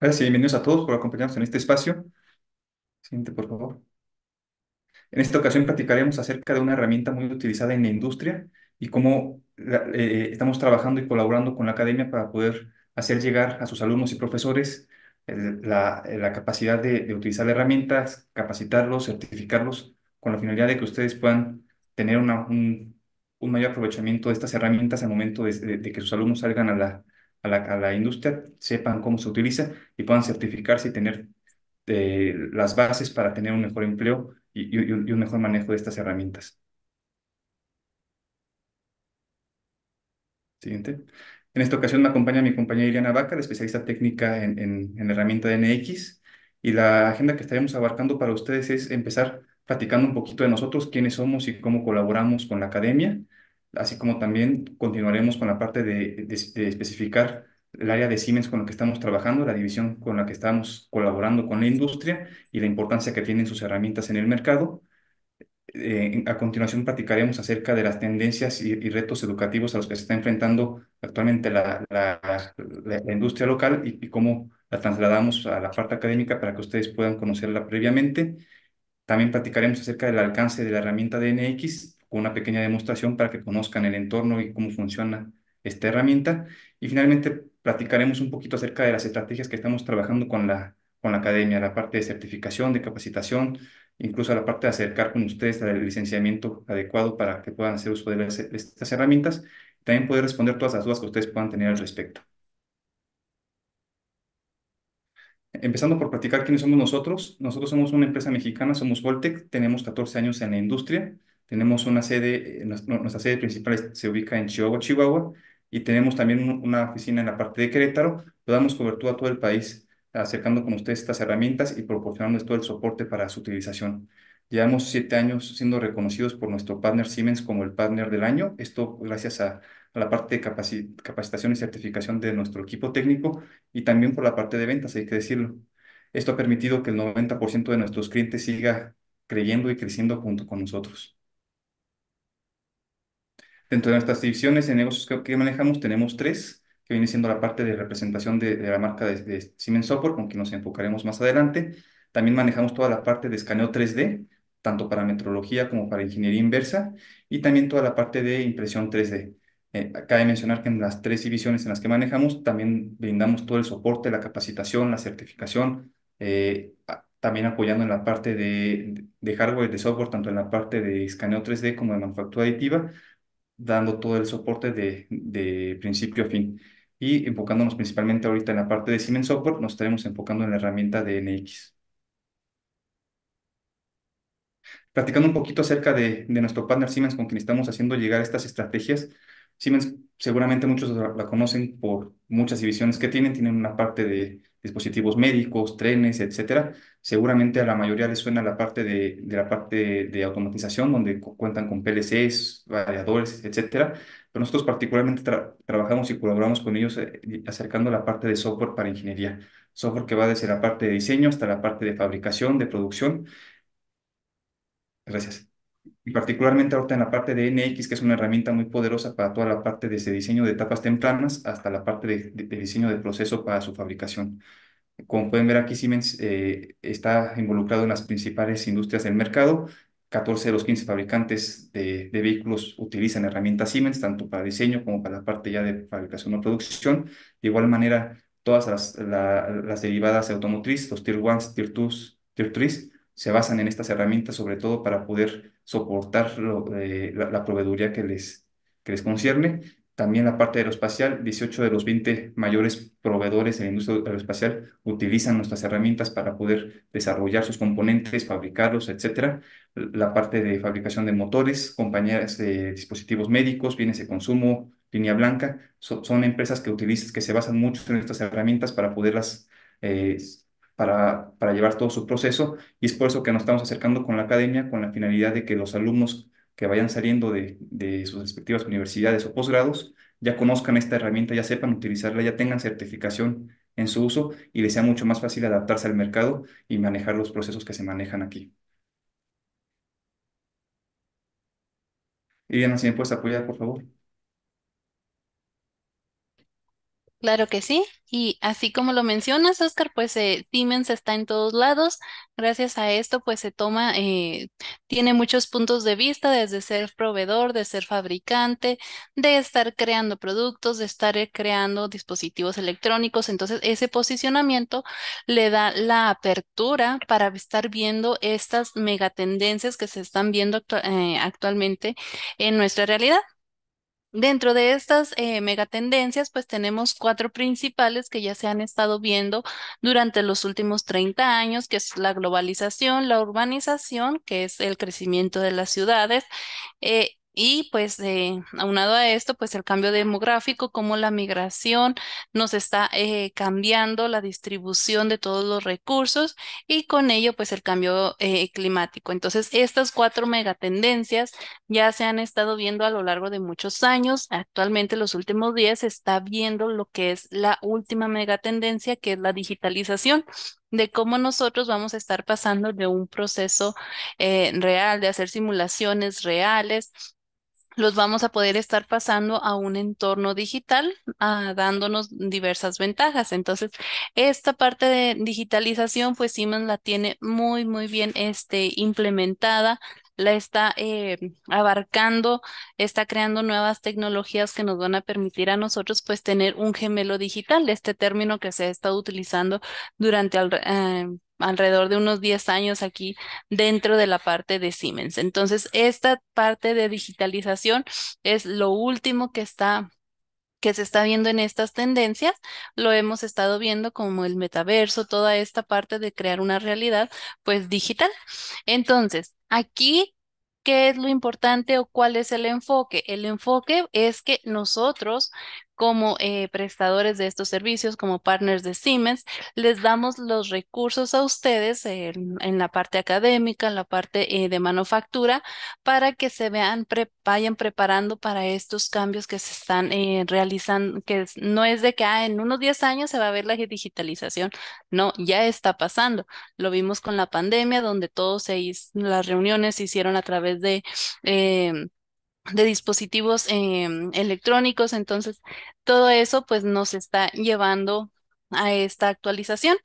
Gracias y bienvenidos a todos por acompañarnos en este espacio. Siguiente, por favor. En esta ocasión platicaremos acerca de una herramienta muy utilizada en la industria y cómo eh, estamos trabajando y colaborando con la academia para poder hacer llegar a sus alumnos y profesores eh, la, capacidad de, utilizar herramientas, capacitarlos, certificarlos, con la finalidad de que ustedes puedan tener un, mayor aprovechamiento de estas herramientas al momento de, que sus alumnos salgan a la, a la, industria, sepan cómo se utiliza y puedan certificarse y tener eh, las bases para tener un mejor empleo y un mejor manejo de estas herramientas. Siguiente. En esta ocasión me acompaña mi compañera Iliana Vaca, especialista técnica en, en, de NX Y la agenda que estaremos abarcando para ustedes es empezar platicando un poquito de nosotros, quiénes somos y cómo colaboramos con la academia, así como también continuaremos con la parte de, de especificar el área de Siemens con la que estamos trabajando, la división con la que estamos colaborando con la industria y la importancia que tienen sus herramientas en el mercado. Eh, a continuación platicaremos acerca de las tendencias y, retos educativos a los que se está enfrentando actualmente la, industria local y, cómo la trasladamos a la parte académica para que ustedes puedan conocerla previamente. También platicaremos acerca del alcance de la herramienta DNX con una pequeña demostración para que conozcan el entorno y cómo funciona esta herramienta. Y finalmente platicaremos un poquito acerca de las estrategias que estamos trabajando con la, con la academia, la parte de certificación, de capacitación, incluso a la parte de acercar con ustedes el licenciamiento adecuado para que puedan hacer uso de, estas herramientas, también poder responder todas las dudas que ustedes puedan tener al respecto. Empezando por platicar quiénes somos nosotros. Nosotros somos una empresa mexicana, somos Voltec, tenemos 14 años en la industria, tenemos una sede, eh, nuestra sede principal se ubica en Chihuahua, Chihuahua, y tenemos también una oficina en la parte de Querétaro, le damos cobertura a todo el país acercando con ustedes estas herramientas y proporcionando todo el soporte para su utilización. Llevamos siete años siendo reconocidos por nuestro partner Siemens como el partner del año. Esto gracias a, la parte de capacitación y certificación de nuestro equipo técnico y también por la parte de ventas, hay que decirlo. Esto ha permitido que el 90% de nuestros clientes siga creyendo y creciendo junto con nosotros. Dentro de nuestras divisiones de negocios que manejamos tenemos tres que viene siendo la parte de representación de, la marca de, Siemens Software, con que nos enfocaremos más adelante. También manejamos toda la parte de escaneo 3D, tanto para metrología como para ingeniería inversa, y también toda la parte de impresión 3D. Eh, cabe mencionar que en las tres divisiones en las que manejamos también brindamos todo el soporte, la capacitación, la certificación, eh, también apoyando en la parte de, hardware, de software, tanto en la parte de escaneo 3D como de manufactura aditiva, dando todo el soporte de, de principio a fin y enfocándonos principalmente ahorita en la parte de Siemens Software, nos estaremos enfocando en la herramienta de NX. practicando un poquito acerca de, nuestro partner Siemens con quien estamos haciendo llegar estas estrategias, Siemens seguramente muchos la conocen por muchas divisiones que tienen, tienen una parte de dispositivos médicos, trenes, etcétera. Seguramente a la mayoría les suena la parte de, la parte de automatización, donde cuentan con PLCs, variadores, etcétera. Pero nosotros particularmente trabajamos y colaboramos con ellos eh, acercando la parte de software para ingeniería. Software que va desde la parte de diseño hasta la parte de fabricación, de producción. Gracias y particularmente ahorita en la parte de NX, que es una herramienta muy poderosa para toda la parte de ese diseño de etapas tempranas hasta la parte de, diseño de proceso para su fabricación. Como pueden ver aquí, Siemens eh, está involucrado en las principales industrias del mercado. 14 de los 15 fabricantes de, vehículos utilizan herramientas Siemens, tanto para diseño como para la parte ya de fabricación o producción. De igual manera, todas las, las derivadas de automotriz, los Tier 1, Tier 2, Tier 3, se basan en estas herramientas sobre todo para poder soportar eh, la, proveeduría que les, les concierne. También la parte aeroespacial, 18 de los 20 mayores proveedores en la industria aeroespacial utilizan nuestras herramientas para poder desarrollar sus componentes, fabricarlos, etc. La parte de fabricación de motores, compañías de dispositivos médicos, bienes de consumo, línea blanca, son empresas que utilizan, que se basan mucho en estas herramientas para poderlas eh, para, llevar todo su proceso y es por eso que nos estamos acercando con la academia con la finalidad de que los alumnos que vayan saliendo de, sus respectivas universidades o posgrados ya conozcan esta herramienta, ya sepan utilizarla, ya tengan certificación en su uso y les sea mucho más fácil adaptarse al mercado y manejar los procesos que se manejan aquí. Y si me puedes apoyar, por favor. Claro que sí. Y así como lo mencionas, Oscar, pues eh, Siemens está en todos lados. Gracias a esto, pues se toma, eh, tiene muchos puntos de vista, desde ser proveedor, de ser fabricante, de estar creando productos, de estar eh, creando dispositivos electrónicos. Entonces, ese posicionamiento le da la apertura para estar viendo estas megatendencias que se están viendo actualmente en nuestra realidad. Dentro de estas eh, megatendencias, pues tenemos cuatro principales que ya se han estado viendo durante los últimos 30 años, que es la globalización, la urbanización, que es el crecimiento de las ciudades, eh, y pues eh, aunado a esto, pues el cambio demográfico, como la migración nos está eh, cambiando la distribución de todos los recursos y con ello pues el cambio eh, climático. Entonces estas cuatro megatendencias ya se han estado viendo a lo largo de muchos años. Actualmente los últimos días se está viendo lo que es la última megatendencia que es la digitalización de cómo nosotros vamos a estar pasando de un proceso real, de hacer simulaciones reales, los vamos a poder estar pasando a un entorno digital, ah, dándonos diversas ventajas. Entonces, esta parte de digitalización, pues Siemens la tiene muy, muy bien este, implementada la está eh, abarcando, está creando nuevas tecnologías que nos van a permitir a nosotros pues tener un gemelo digital, este término que se ha estado utilizando durante el, alrededor de unos 10 años aquí dentro de la parte de Siemens. Entonces, esta parte de digitalización es lo último que está que se está viendo en estas tendencias, lo hemos estado viendo como el metaverso, toda esta parte de crear una realidad pues digital. Entonces, aquí ¿Qué es lo importante o cuál es el enfoque? El enfoque es que nosotros como eh, prestadores de estos servicios, como partners de Siemens, les damos los recursos a ustedes en, la parte académica, en la parte eh, de manufactura, para que se vean, vayan preparando para estos cambios que se están eh, realizando, que no es de que ah, en unos 10 años se va a ver la digitalización, no, ya está pasando. Lo vimos con la pandemia, donde todos las reuniones se hicieron a través de em, de dispositivos em, electrónicos. Entonces, todo eso pues nos está llevando a esta actualización.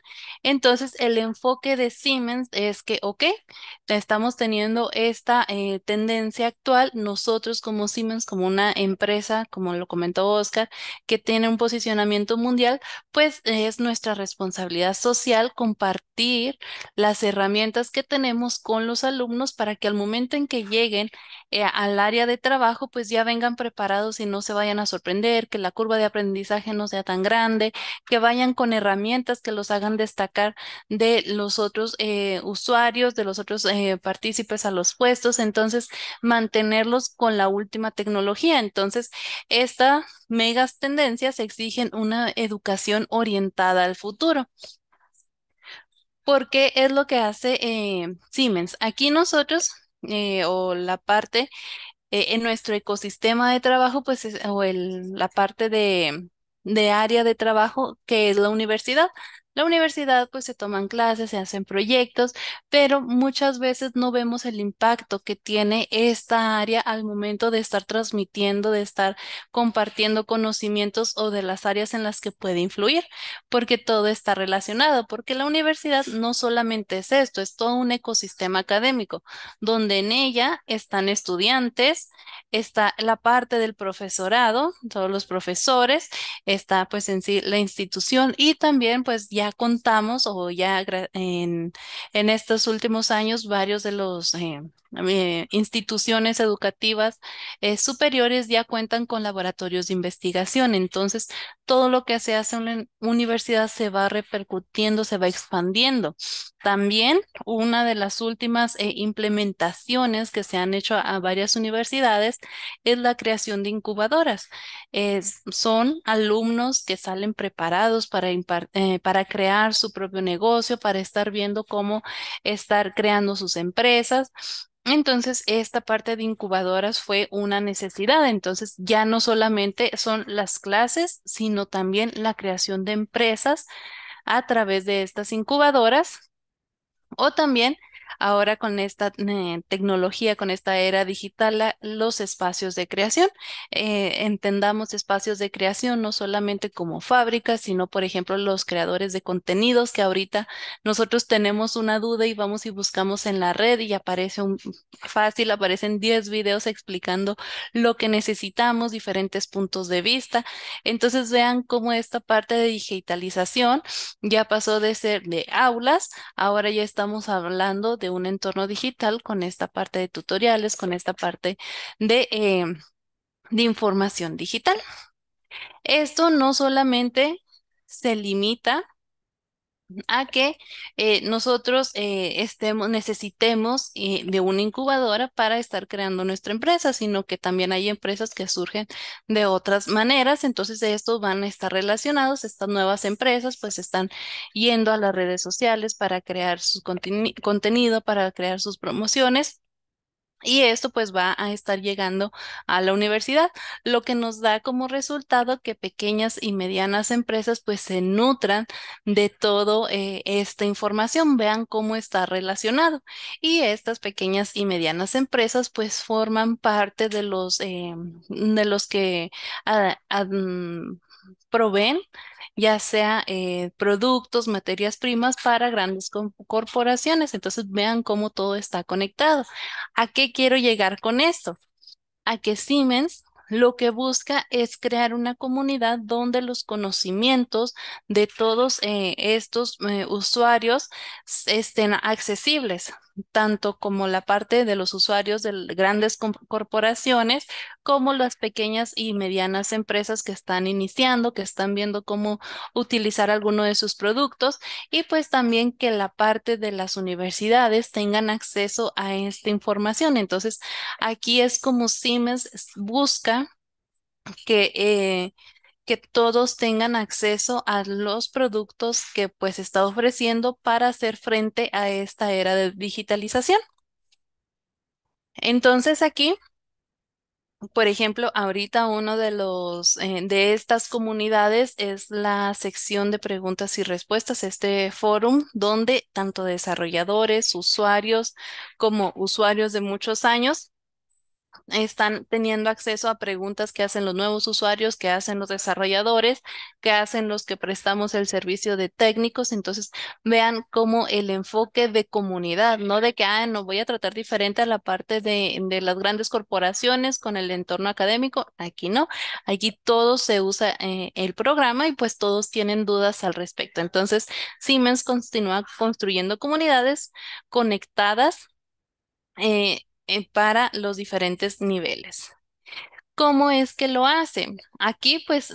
Entonces, el enfoque de Siemens es que, ok, estamos teniendo esta eh, tendencia actual, nosotros como Siemens, como una empresa, como lo comentó Oscar, que tiene un posicionamiento mundial, pues es nuestra responsabilidad social compartir las herramientas que tenemos con los alumnos para que al momento en que lleguen eh, al área de trabajo, pues ya vengan preparados y no se vayan a sorprender, que la curva de aprendizaje no sea tan grande, que vayan con herramientas que los hagan destacar de los otros eh, usuarios, de los otros eh, partícipes a los puestos, entonces mantenerlos con la última tecnología. Entonces, estas megas tendencias exigen una educación orientada al futuro porque es lo que hace Siemens. Aquí nosotros eh, o la parte eh, en nuestro ecosistema de trabajo, pues, o el, la parte de, de área de trabajo que es la universidad la universidad pues se toman clases, se hacen proyectos, pero muchas veces no vemos el impacto que tiene esta área al momento de estar transmitiendo, de estar compartiendo conocimientos o de las áreas en las que puede influir, porque todo está relacionado, porque la universidad no solamente es esto, es todo un ecosistema académico, donde en ella están estudiantes, está la parte del profesorado, todos los profesores, está pues en sí la institución y también pues ya ya contamos o ya en, en estos últimos años varios de los eh, eh, instituciones educativas eh, superiores ya cuentan con laboratorios de investigación. Entonces, todo lo que se hace en la universidad se va repercutiendo, se va expandiendo. También una de las últimas eh, implementaciones que se han hecho a, varias universidades es la creación de incubadoras. son alumnos que salen preparados para, para crear su propio negocio, para estar viendo cómo estar creando sus empresas entonces, esta parte de incubadoras fue una necesidad. Entonces, ya no solamente son las clases, sino también la creación de empresas a través de estas incubadoras o también ahora con esta eh, tecnología, con esta era digital, los espacios de creación. Eh, entendamos espacios de creación no solamente como fábricas, sino, por ejemplo, los creadores de contenidos que ahorita nosotros tenemos una duda y vamos y buscamos en la red y aparece un fácil, aparecen 10 videos explicando lo que necesitamos, diferentes puntos de vista. Entonces vean cómo esta parte de digitalización ya pasó de ser de aulas, ahora ya estamos hablando de un entorno digital con esta parte de tutoriales, con esta parte de, eh, de información digital. Esto no solamente se limita a que eh, nosotros eh, estemos, necesitemos eh, de una incubadora para estar creando nuestra empresa, sino que también hay empresas que surgen de otras maneras, entonces estos van a estar relacionados, estas nuevas empresas pues están yendo a las redes sociales para crear su contenido, para crear sus promociones y esto pues va a estar llegando a la universidad, lo que nos da como resultado que pequeñas y medianas empresas pues se nutran de todo eh, esta información, vean cómo está relacionado. Y estas pequeñas y medianas empresas pues forman parte de los, em, de los que ah, proveen ya sea eh, productos, materias primas para grandes corporaciones. Entonces vean cómo todo está conectado. ¿A qué quiero llegar con esto? A que Siemens lo que busca es crear una comunidad donde los conocimientos de todos eh, estos eh, usuarios estén accesibles tanto como la parte de los usuarios de grandes corporaciones, como las pequeñas y medianas empresas que están iniciando, que están viendo cómo utilizar alguno de sus productos y pues también que la parte de las universidades tengan acceso a esta información. Entonces, aquí es como Siemens busca que... Eh, que todos tengan acceso a los productos que pues está ofreciendo para hacer frente a esta era de digitalización. Entonces aquí, por ejemplo, ahorita uno de los eh, de estas comunidades es la sección de preguntas y respuestas, este forum, donde tanto desarrolladores, usuarios como usuarios de muchos años están teniendo acceso a preguntas que hacen los nuevos usuarios, que hacen los desarrolladores, que hacen los que prestamos el servicio de técnicos. Entonces, vean cómo el enfoque de comunidad, no de que, ah, no voy a tratar diferente a la parte de, las grandes corporaciones con el entorno académico. Aquí no, aquí todos se usa eh, el programa y pues todos tienen dudas al respecto. Entonces, Siemens continúa construyendo comunidades conectadas eh, eh, para los diferentes niveles. ¿Cómo es que lo hacen? Aquí pues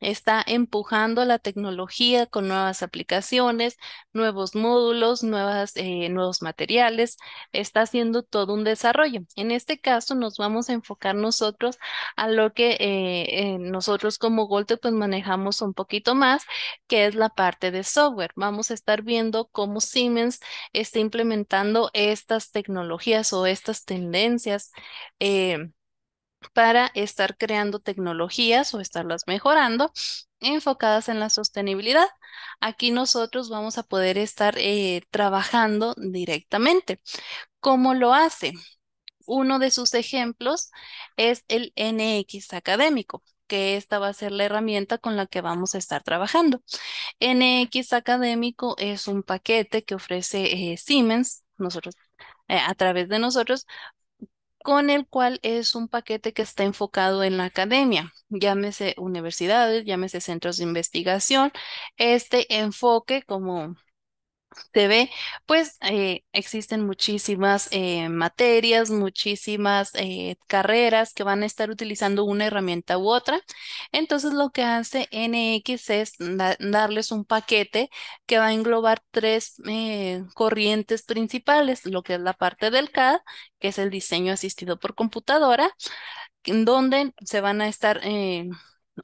está empujando la tecnología con nuevas aplicaciones, nuevos módulos, nuevas, eh, nuevos materiales, está haciendo todo un desarrollo. En este caso nos vamos a enfocar nosotros a lo que eh, eh, nosotros como Golte pues manejamos un poquito más, que es la parte de software. Vamos a estar viendo cómo Siemens está implementando estas tecnologías o estas tendencias para estar creando tecnologías o estarlas mejorando enfocadas en la sostenibilidad. Aquí nosotros vamos a poder estar eh, trabajando directamente. ¿Cómo lo hace? Uno de sus ejemplos es el NX académico que esta va a ser la herramienta con la que vamos a estar trabajando. NX Académico es un paquete que ofrece eh, Siemens, nosotros eh, a través de nosotros con el cual es un paquete que está enfocado en la academia, llámese universidades, llámese centros de investigación. Este enfoque, como se ve, pues eh, existen muchísimas eh, materias, muchísimas eh, carreras que van a estar utilizando una herramienta u otra. Entonces lo que hace NX es darles un paquete que va a englobar tres corrientes principales, lo que es la parte del CAD, que es el diseño asistido por computadora, donde se van a estar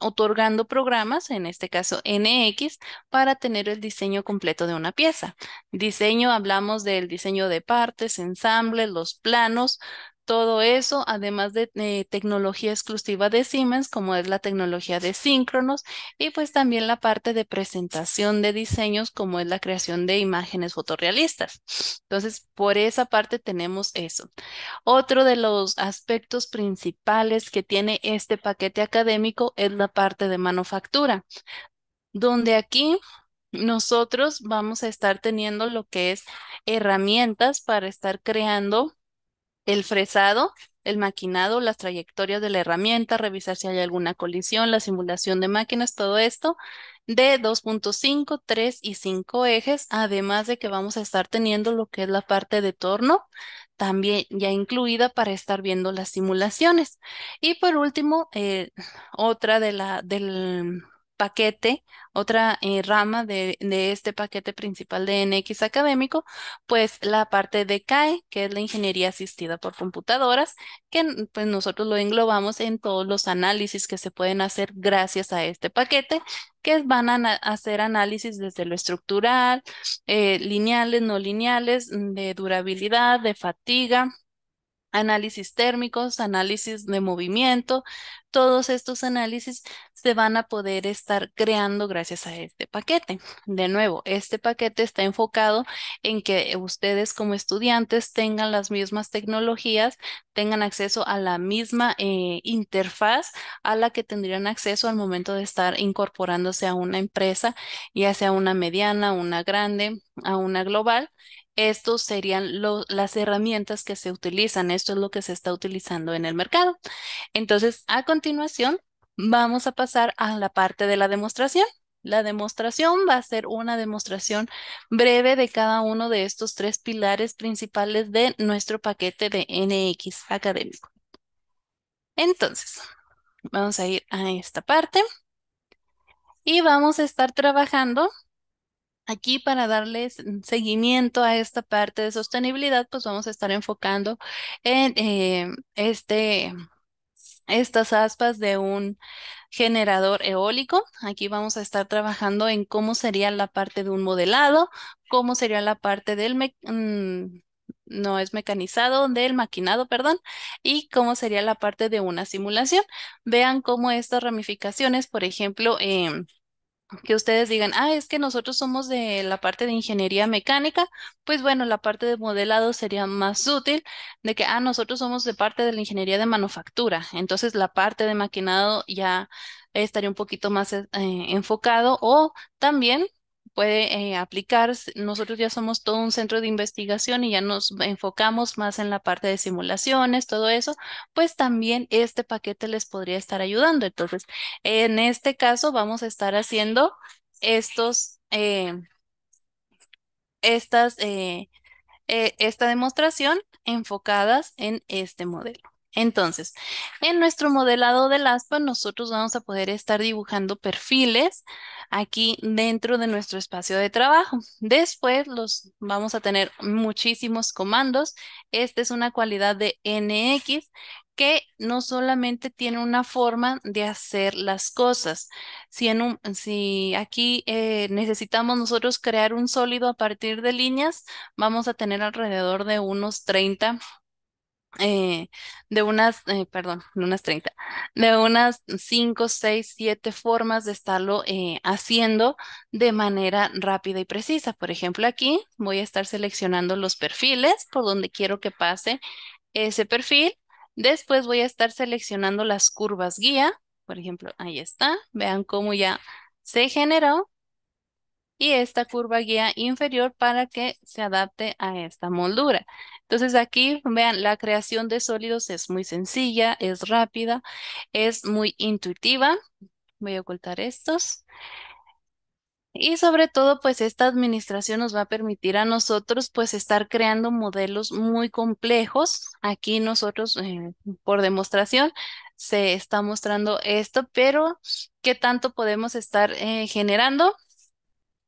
otorgando programas, en este caso NX, para tener el diseño completo de una pieza. Diseño, hablamos del diseño de partes, ensambles, los planos, todo eso, además de eh, tecnología exclusiva de Siemens, como es la tecnología de síncronos, y pues también la parte de presentación de diseños, como es la creación de imágenes fotorrealistas. Entonces, por esa parte tenemos eso. Otro de los aspectos principales que tiene este paquete académico es la parte de manufactura, donde aquí nosotros vamos a estar teniendo lo que es herramientas para estar creando el fresado, el maquinado, las trayectorias de la herramienta, revisar si hay alguna colisión, la simulación de máquinas, todo esto de 2.5, 3 y 5 ejes, además de que vamos a estar teniendo lo que es la parte de torno, también ya incluida para estar viendo las simulaciones. Y por último, eh, otra de la, del paquete, otra eh, rama de, este paquete principal de NX académico, pues la parte de CAE, que es la ingeniería asistida por computadoras, que pues nosotros lo englobamos en todos los análisis que se pueden hacer gracias a este paquete, que van a hacer análisis desde lo estructural, eh, lineales, no lineales, mm, de durabilidad, de fatiga, análisis térmicos, análisis de movimiento, todos estos análisis se van a poder estar creando gracias a este paquete. De nuevo, este paquete está enfocado en que ustedes como estudiantes tengan las mismas tecnologías, tengan acceso a la misma eh, interfaz a la que tendrían acceso al momento de estar incorporándose a una empresa, ya sea una mediana, una grande, a una global estos serían las herramientas que se utilizan. Esto es lo que se está utilizando en el mercado. Entonces, a continuación, vamos a pasar a la parte de la demostración. La demostración va a ser una demostración breve de cada uno de estos tres pilares principales de nuestro paquete de NX académico. Entonces, vamos a ir a esta parte y vamos a estar trabajando Aquí para darles seguimiento a esta parte de sostenibilidad, pues vamos a estar enfocando en em, este, estas aspas de un generador eólico. Aquí vamos a estar trabajando en cómo sería la parte de un modelado, cómo sería la parte del... Mm, no es mecanizado, del maquinado, perdón, y cómo sería la parte de una simulación. Vean cómo estas ramificaciones, por ejemplo, em, que ustedes digan, ah, es que nosotros somos de la parte de ingeniería mecánica, pues bueno, la parte de modelado sería más útil de que, ah, nosotros somos de parte de la ingeniería de manufactura, entonces la parte de maquinado ya estaría un poquito más eh, enfocado o también puede eh, aplicar. Nosotros ya somos todo un centro de investigación y ya nos enfocamos más en la parte de simulaciones, todo eso, pues también este paquete les podría estar ayudando. Entonces, en este caso vamos a estar haciendo estos, eh, estas, eh, eh, esta demostración enfocadas en este modelo. Entonces, en nuestro modelado del aspa, nosotros vamos a poder estar dibujando perfiles aquí dentro de nuestro espacio de trabajo. Después los vamos a tener muchísimos comandos. Esta es una cualidad de NX que no solamente tiene una forma de hacer las cosas. Si, aquí eh, necesitamos nosotros crear un sólido a partir de líneas, vamos a tener alrededor de unos 30 eh, de unas, eh, perdón, de unas 30, de unas 5, 6, 7 formas de estarlo eh, haciendo de manera rápida y precisa. Por ejemplo, aquí voy a estar seleccionando los perfiles por donde quiero que pase ese perfil. Después voy a estar seleccionando las curvas guía. Por ejemplo, ahí está. Vean cómo ya se generó y esta curva guía inferior para que se adapte a esta moldura. Entonces aquí, vean, la creación de sólidos es muy sencilla, es rápida, es muy intuitiva. Voy a ocultar estos. Y sobre todo, pues esta administración nos va a permitir a nosotros, pues estar creando modelos muy complejos. Aquí nosotros, eh, por demostración, se está mostrando esto, pero ¿qué tanto podemos estar eh, generando?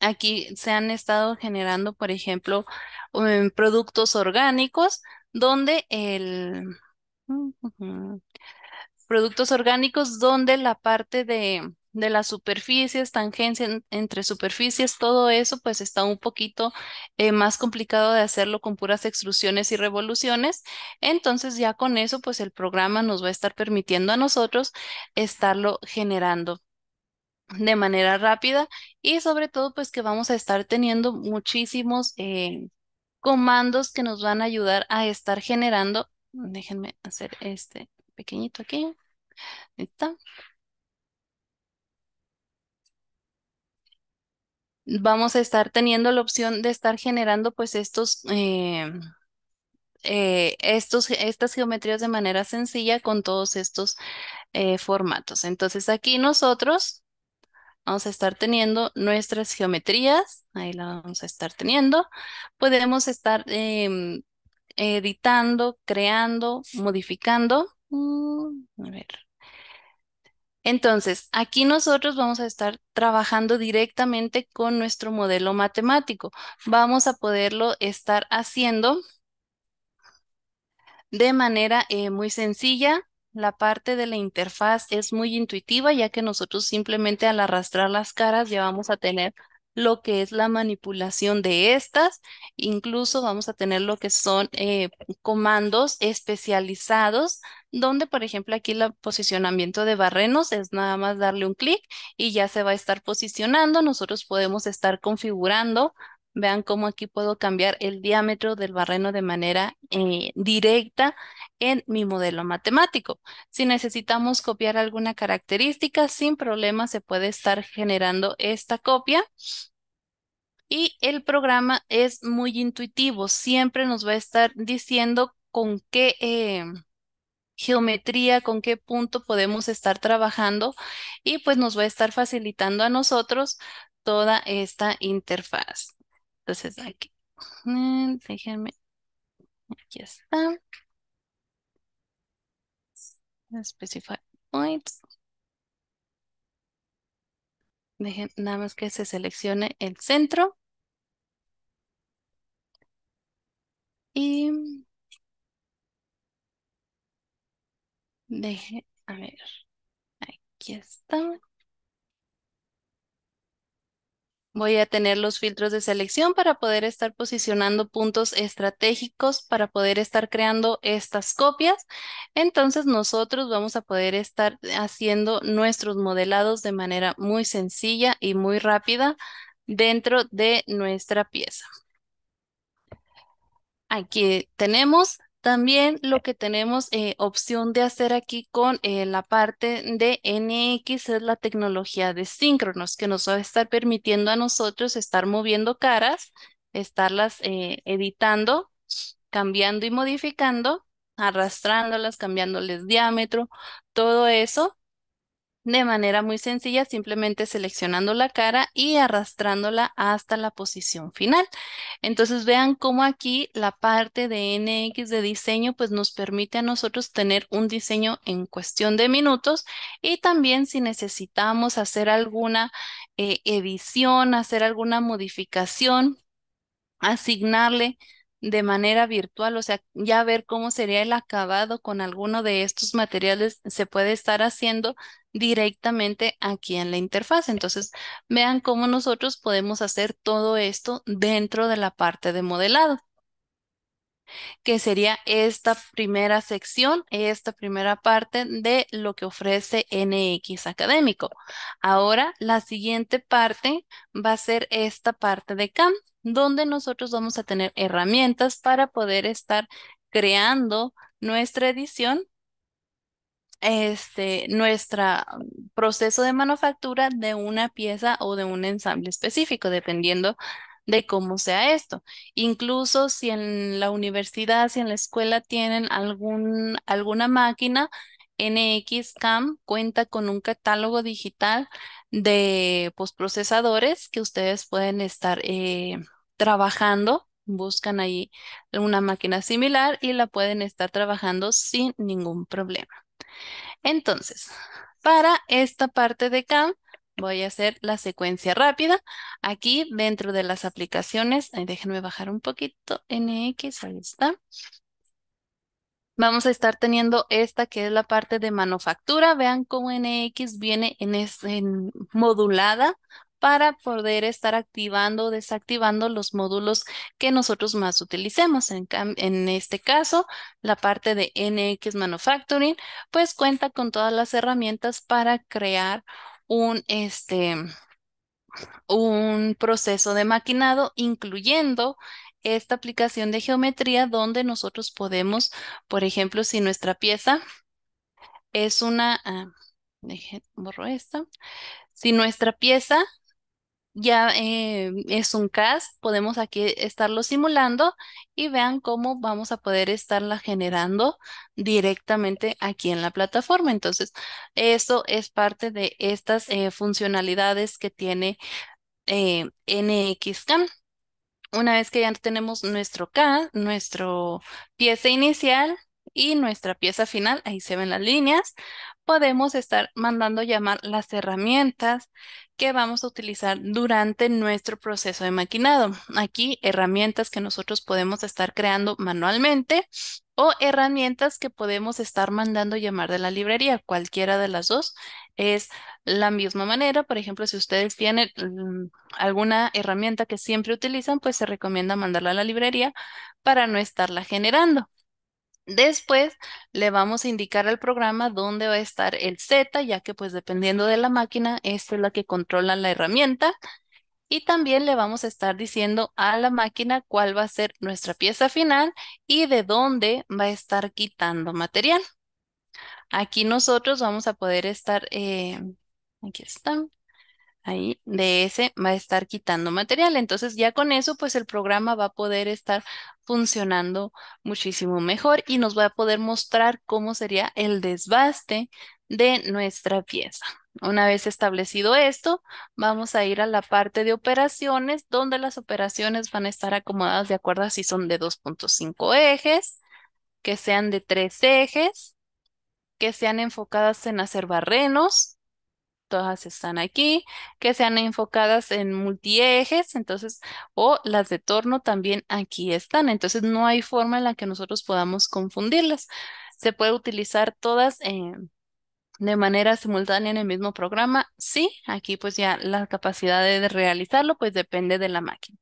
Aquí se han estado generando, por ejemplo, em, productos orgánicos donde el... Mm, productos orgánicos donde la parte de, de las superficies, tangencia entre superficies, todo eso pues está un poquito eh, más complicado de hacerlo con puras extrusiones y revoluciones. Entonces ya con eso pues el programa nos va a estar permitiendo a nosotros estarlo generando de manera rápida y sobre todo pues que vamos a estar teniendo muchísimos eh, comandos que nos van a ayudar a estar generando. Déjenme hacer este pequeñito aquí. está. Vamos a estar teniendo la opción de estar generando pues estos... Eh, eh, estos, estas geometrías de manera sencilla con todos estos formatos. Entonces aquí nosotros vamos a estar teniendo nuestras geometrías, ahí la vamos a estar teniendo. Podemos estar em, editando, creando, modificando. Mm, Entonces, aquí nosotros vamos a estar trabajando directamente con nuestro modelo matemático. Vamos a poderlo estar haciendo de manera eh, muy sencilla, la parte de la interfaz es muy intuitiva, ya que nosotros simplemente al arrastrar las caras ya vamos a tener lo que es la manipulación de estas. Incluso vamos a tener lo que son eh, comandos especializados, donde por ejemplo aquí el posicionamiento de barrenos es nada más darle un clic y ya se va a estar posicionando. Nosotros podemos estar configurando Vean cómo aquí puedo cambiar el diámetro del barreno de manera eh, directa en mi modelo matemático. Si necesitamos copiar alguna característica, sin problema se puede estar generando esta copia. Y el programa es muy intuitivo, siempre nos va a estar diciendo con qué eh, geometría, con qué punto podemos estar trabajando y pues nos va a estar facilitando a nosotros toda esta interfaz. Entonces aquí, mm, déjenme, aquí está. Specify points. Dejen nada más que se seleccione el centro. Y deje, a ver, aquí está. Voy a tener los filtros de selección para poder estar posicionando puntos estratégicos, para poder estar creando estas copias. Entonces nosotros vamos a poder estar haciendo nuestros modelados de manera muy sencilla y muy rápida dentro de nuestra pieza. Aquí tenemos también lo que tenemos eh, opción de hacer aquí con eh, la parte de NX es la tecnología de síncronos que nos va a estar permitiendo a nosotros estar moviendo caras, estarlas eh, editando, cambiando y modificando, arrastrándolas, cambiándoles diámetro, todo eso de manera muy sencilla, simplemente seleccionando la cara y arrastrándola hasta la posición final. Entonces vean cómo aquí la parte de NX de diseño pues nos permite a nosotros tener un diseño en cuestión de minutos y también si necesitamos hacer alguna eh, edición, hacer alguna modificación, asignarle de manera virtual, o sea, ya ver cómo sería el acabado con alguno de estos materiales se puede estar haciendo directamente aquí en la interfaz. Entonces, vean cómo nosotros podemos hacer todo esto dentro de la parte de modelado, que sería esta primera sección, esta primera parte de lo que ofrece NX Académico. Ahora, la siguiente parte va a ser esta parte de CAM, donde nosotros vamos a tener herramientas para poder estar creando nuestra edición este, nuestro proceso de manufactura de una pieza o de un ensamble específico, dependiendo de cómo sea esto. Incluso si en la universidad, si en la escuela tienen algún, alguna máquina, NXCAM cuenta con un catálogo digital de postprocesadores pues, que ustedes pueden estar eh, trabajando buscan ahí una máquina similar y la pueden estar trabajando sin ningún problema. Entonces, para esta parte de CAM, voy a hacer la secuencia rápida. Aquí dentro de las aplicaciones, déjenme bajar un poquito, NX, ahí está. Vamos a estar teniendo esta que es la parte de manufactura. Vean cómo NX viene en, en modulada para poder estar activando o desactivando los módulos que nosotros más utilicemos. En, este caso, la parte de NX Manufacturing, pues cuenta con todas las herramientas para crear un, este, un proceso de maquinado, incluyendo esta aplicación de geometría donde nosotros podemos, por ejemplo, si nuestra pieza es una, ah, borro esta, si nuestra pieza ya eh, es un CAS, podemos aquí estarlo simulando y vean cómo vamos a poder estarla generando directamente aquí en la plataforma. Entonces, eso es parte de estas eh, funcionalidades que tiene eh, Una vez que ya tenemos nuestro CAS, nuestro pieza inicial y nuestra pieza final, ahí se ven las líneas, podemos estar mandando llamar las herramientas que vamos a utilizar durante nuestro proceso de maquinado. Aquí herramientas que nosotros podemos estar creando manualmente o herramientas que podemos estar mandando llamar de la librería. Cualquiera de las dos es la misma manera. Por ejemplo, si ustedes tienen mm, alguna herramienta que siempre utilizan, pues se recomienda mandarla a la librería para no estarla generando. Después le vamos a indicar al programa dónde va a estar el Z, ya que pues dependiendo de la máquina, esta es la que controla la herramienta. Y también le vamos a estar diciendo a la máquina cuál va a ser nuestra pieza final y de dónde va a estar quitando material. Aquí nosotros vamos a poder estar, eh, aquí están, ahí de ese va a estar quitando material. Entonces ya con eso pues el programa va a poder estar funcionando muchísimo mejor y nos va a poder mostrar cómo sería el desbaste de nuestra pieza. Una vez establecido esto, vamos a ir a la parte de operaciones, donde las operaciones van a estar acomodadas de acuerdo a si son de 2.5 ejes, que sean de 3 ejes, que sean enfocadas en hacer barrenos, todas están aquí, que sean enfocadas en multiejes, entonces, o las de torno también aquí están. Entonces, no hay forma en la que nosotros podamos confundirlas. ¿Se puede utilizar todas eh, de manera simultánea en el mismo programa? Sí, aquí pues ya la capacidad de realizarlo pues depende de la máquina.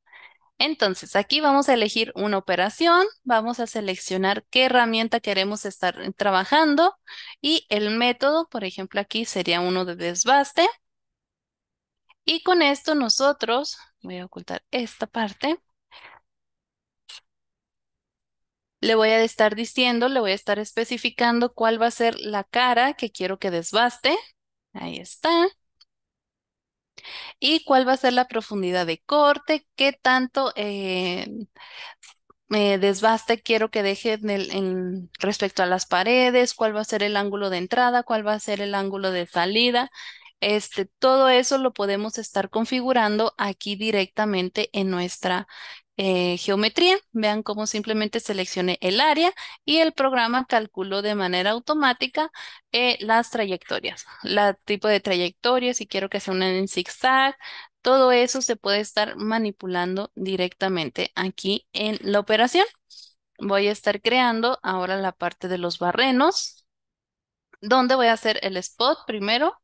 Entonces, aquí vamos a elegir una operación, vamos a seleccionar qué herramienta queremos estar trabajando y el método, por ejemplo, aquí sería uno de desbaste. Y con esto nosotros, voy a ocultar esta parte, le voy a estar diciendo, le voy a estar especificando cuál va a ser la cara que quiero que desbaste. Ahí está y cuál va a ser la profundidad de corte, qué tanto eh, eh desbaste quiero que deje respecto a las paredes, cuál va a ser el ángulo de entrada, cuál va a ser el ángulo de salida. Este, todo eso lo podemos estar configurando aquí directamente en nuestra eh, geometría. Vean cómo simplemente seleccioné el área y el programa calculó de manera automática eh, las trayectorias, el tipo de trayectoria, si quiero que se unen en zigzag, todo eso se puede estar manipulando directamente aquí en la operación. Voy a estar creando ahora la parte de los barrenos, donde voy a hacer el spot primero,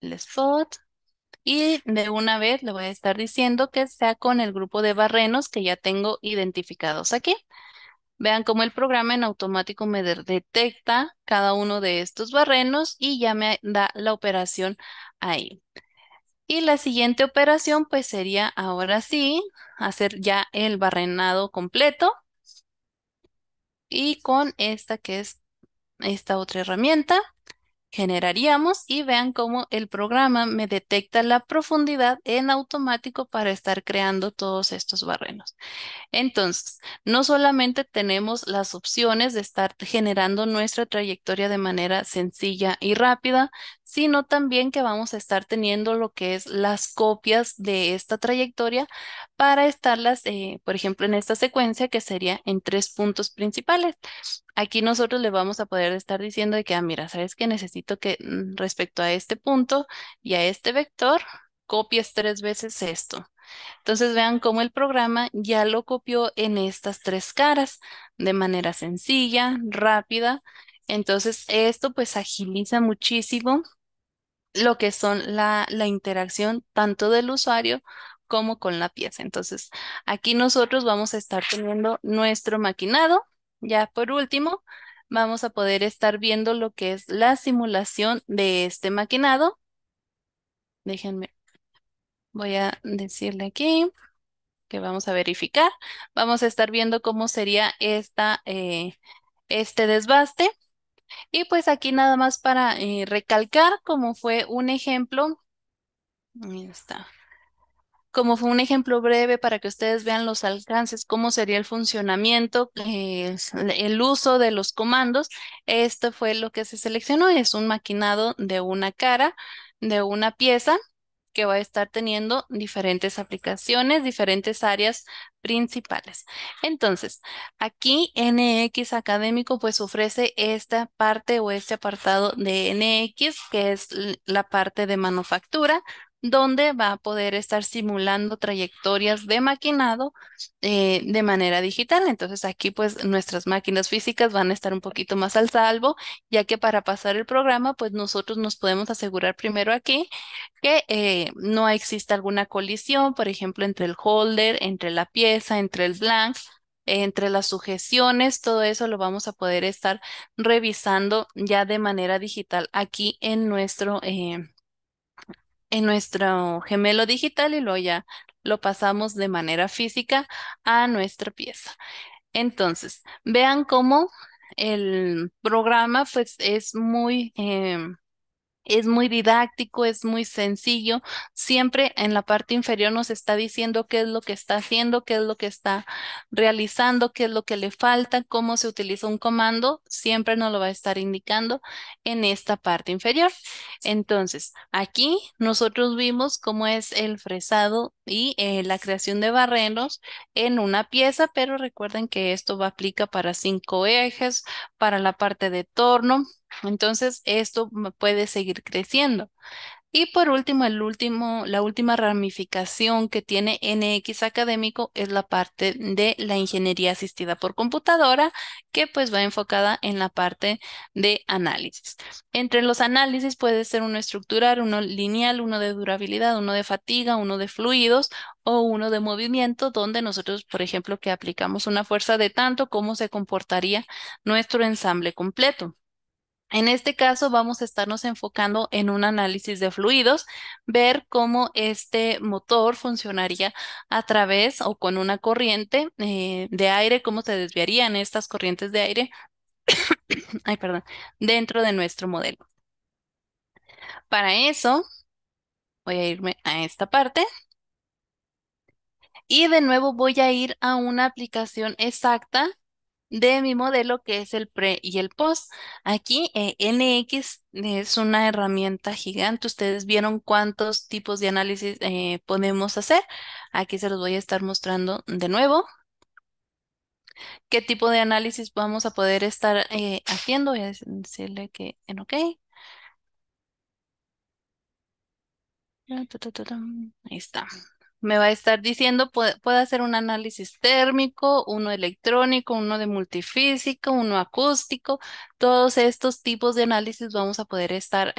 el spot, y de una vez le voy a estar diciendo que sea con el grupo de barrenos que ya tengo identificados aquí. Vean cómo el programa en automático me detecta cada uno de estos barrenos y ya me da la operación ahí. Y la siguiente operación pues sería ahora sí hacer ya el barrenado completo y con esta que es esta otra herramienta generaríamos y vean cómo el programa me detecta la profundidad en automático para estar creando todos estos barrenos. Entonces, no solamente tenemos las opciones de estar generando nuestra trayectoria de manera sencilla y rápida, sino también que vamos a estar teniendo lo que es las copias de esta trayectoria para estarlas, eh, por ejemplo, en esta secuencia que sería en tres puntos principales aquí nosotros le vamos a poder estar diciendo que, ah, mira, sabes que necesito que mm, respecto a este punto y a este vector, copies tres veces esto. Entonces vean cómo el programa ya lo copió en estas tres caras de manera sencilla, rápida. Entonces esto pues agiliza muchísimo lo que son la, la interacción tanto del usuario como con la pieza. Entonces aquí nosotros vamos a estar teniendo nuestro maquinado ya por último, vamos a poder estar viendo lo que es la simulación de este maquinado. Déjenme, voy a decirle aquí que vamos a verificar. Vamos a estar viendo cómo sería esta, eh, este desbaste. Y pues aquí nada más para eh, recalcar cómo fue un ejemplo. Ahí está como fue un ejemplo breve para que ustedes vean los alcances, cómo sería el funcionamiento, eh, el uso de los comandos, esto fue lo que se seleccionó, es un maquinado de una cara, de una pieza que va a estar teniendo diferentes aplicaciones, diferentes áreas principales. Entonces, aquí NX Académico pues ofrece esta parte o este apartado de NX, que es la parte de manufactura, donde va a poder estar simulando trayectorias de maquinado eh, de manera digital. Entonces aquí pues nuestras máquinas físicas van a estar un poquito más al salvo, ya que para pasar el programa pues nosotros nos podemos asegurar primero aquí que eh, no exista alguna colisión, por ejemplo, entre el holder, entre la pieza, entre el blank entre las sujeciones, todo eso lo vamos a poder estar revisando ya de manera digital aquí en nuestro eh, en nuestro gemelo digital y luego ya lo pasamos de manera física a nuestra pieza. Entonces, vean cómo el programa pues es muy... Em, es muy didáctico, es muy sencillo. Siempre en la parte inferior nos está diciendo qué es lo que está haciendo, qué es lo que está realizando, qué es lo que le falta, cómo se utiliza un comando. Siempre nos lo va a estar indicando en esta parte inferior. Entonces, aquí nosotros vimos cómo es el fresado y eh, la creación de barrenos en una pieza, pero recuerden que esto va aplica para cinco ejes, para la parte de torno, entonces, esto puede seguir creciendo. Y por último, último, la última ramificación que tiene NX académico es la parte de la ingeniería asistida por computadora, que pues va enfocada en la parte de análisis. Entre los análisis puede ser uno estructural, uno lineal, uno de durabilidad, uno de fatiga, uno de fluidos o uno de movimiento, donde nosotros, por ejemplo, que aplicamos una fuerza de tanto, cómo se comportaría nuestro ensamble completo. En este caso vamos a estarnos enfocando en un análisis de fluidos, ver cómo este motor funcionaría a través o con una corriente eh, de aire, cómo se desviarían estas corrientes de aire ay, perdón, dentro de nuestro modelo. Para eso voy a irme a esta parte. Y de nuevo voy a ir a una aplicación exacta de mi modelo que es el pre y el post. Aquí eh, NX es una herramienta gigante. Ustedes vieron cuántos tipos de análisis eh, podemos hacer. Aquí se los voy a estar mostrando de nuevo. ¿Qué tipo de análisis vamos a poder estar eh, haciendo? Voy a decirle que en OK. Mm, ahí está me va a estar diciendo, puede, hacer un análisis térmico, uno electrónico, uno de multifísico, uno acústico. Todos estos tipos de análisis vamos a poder estar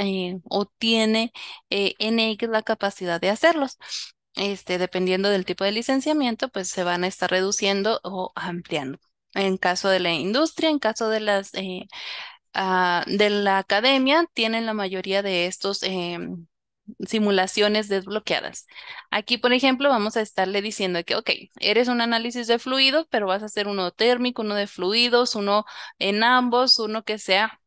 o tiene eh, en NX la capacidad de hacerlos. Este, dependiendo del tipo de licenciamiento, pues se van a estar reduciendo o ampliando. En caso de la industria, en caso de las... Eh, ah, de la academia tienen la mayoría de estos em, simulaciones desbloqueadas. Aquí, por ejemplo, vamos a estarle diciendo que, ok, eres un análisis de fluido pero vas a hacer uno térmico, uno de fluidos, uno en ambos, uno que sea